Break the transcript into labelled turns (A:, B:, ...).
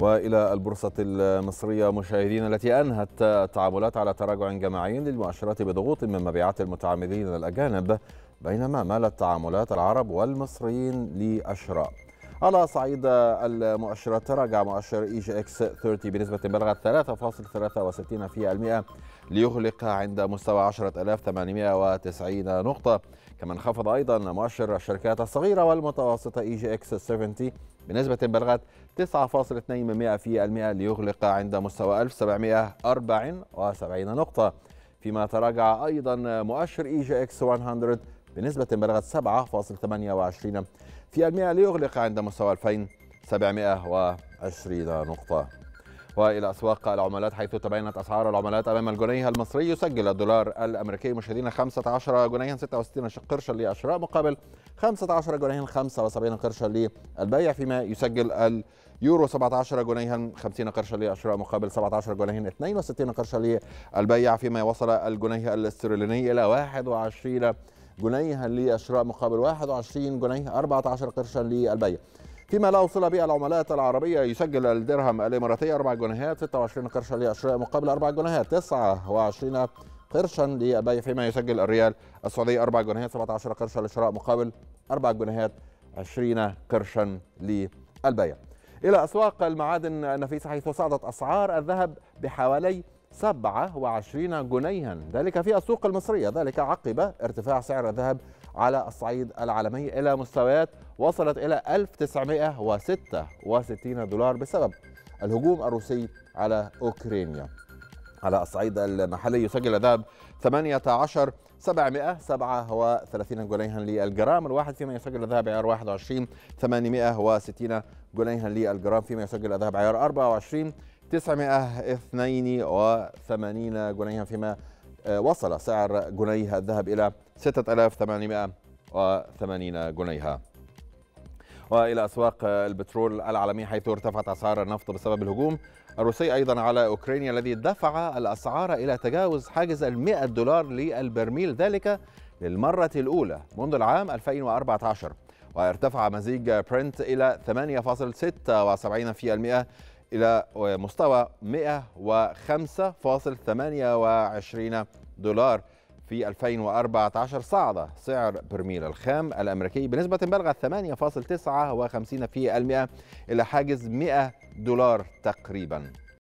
A: والى البورصه المصريه مشاهدينا التي انهت التعاملات على تراجع جماعي للمؤشرات بضغوط من مبيعات المتعاملين الاجانب بينما مالت تعاملات العرب والمصريين لاشراء على صعيد المؤشرات تراجع مؤشر اي جي اكس 30 بنسبة بلغت 3.63% ليغلق عند مستوى 10890 نقطة كما انخفض أيضا مؤشر الشركات الصغيرة والمتوسطة اي جي اكس 70 بنسبة بلغت 9.2% ليغلق عند مستوى 1774 نقطة فيما تراجع أيضا مؤشر اي جي اكس 100 بنسبة بلغت 7.28% في المئة ليغلق عند مستوى 2720 نقطة والى اسواق العملات حيث تباينت اسعار العملات امام الجنيه المصري يسجل الدولار الامريكي مشاهدينا 15 جنيها 66 قرشا للشراء مقابل 15 جنيها 75 قرشا للبيع فيما يسجل اليورو 17 جنيها 50 قرشا للشراء مقابل 17 جنيها 62 قرشا للبيع فيما وصل الجنيه الاسترليني الى 21 جنيها للشراء مقابل 21 جنيه 14 قرشا للبيع فيما لا وصل به العملات العربية يسجل الدرهم الإماراتي 4 جنيهات 26 قرشا للشراء مقابل 4 جنيهات 29 قرشا للبيع فيما يسجل الريال السعودي 4 جنيهات 17 قرشا للشراء مقابل 4 جنيهات 20 قرشا للبيع إلى أسواق المعادن النفيسة حيث صعدت أسعار الذهب بحوالي 27 جنيها ذلك في السوق المصرية ذلك عقب ارتفاع سعر الذهب على الصعيد العالمي إلى مستويات وصلت إلى 1966 دولار بسبب الهجوم الروسي على أوكرانيا على الصعيد المحلي يسجل الذهب 18 737 جنيها للجرام الواحد فيما يسجل الذهب عيار 21 860 جنيها للجرام فيما يسجل الذهب عيار 24 982 جنيها فيما آه، وصل سعر جنيه الذهب إلى 6880 جنيها والى اسواق البترول العالميه حيث ارتفعت اسعار النفط بسبب الهجوم الروسي ايضا على اوكرانيا الذي دفع الاسعار الى تجاوز حاجز المئة 100 دولار للبرميل ذلك للمره الاولى منذ العام 2014 وارتفع مزيج برنت الى 8.76% إلى مستوى 105.28 دولار في 2014 صعد سعر برميل الخام الأمريكي بنسبة بلغت 8.59% إلى حاجز 100 دولار تقريباً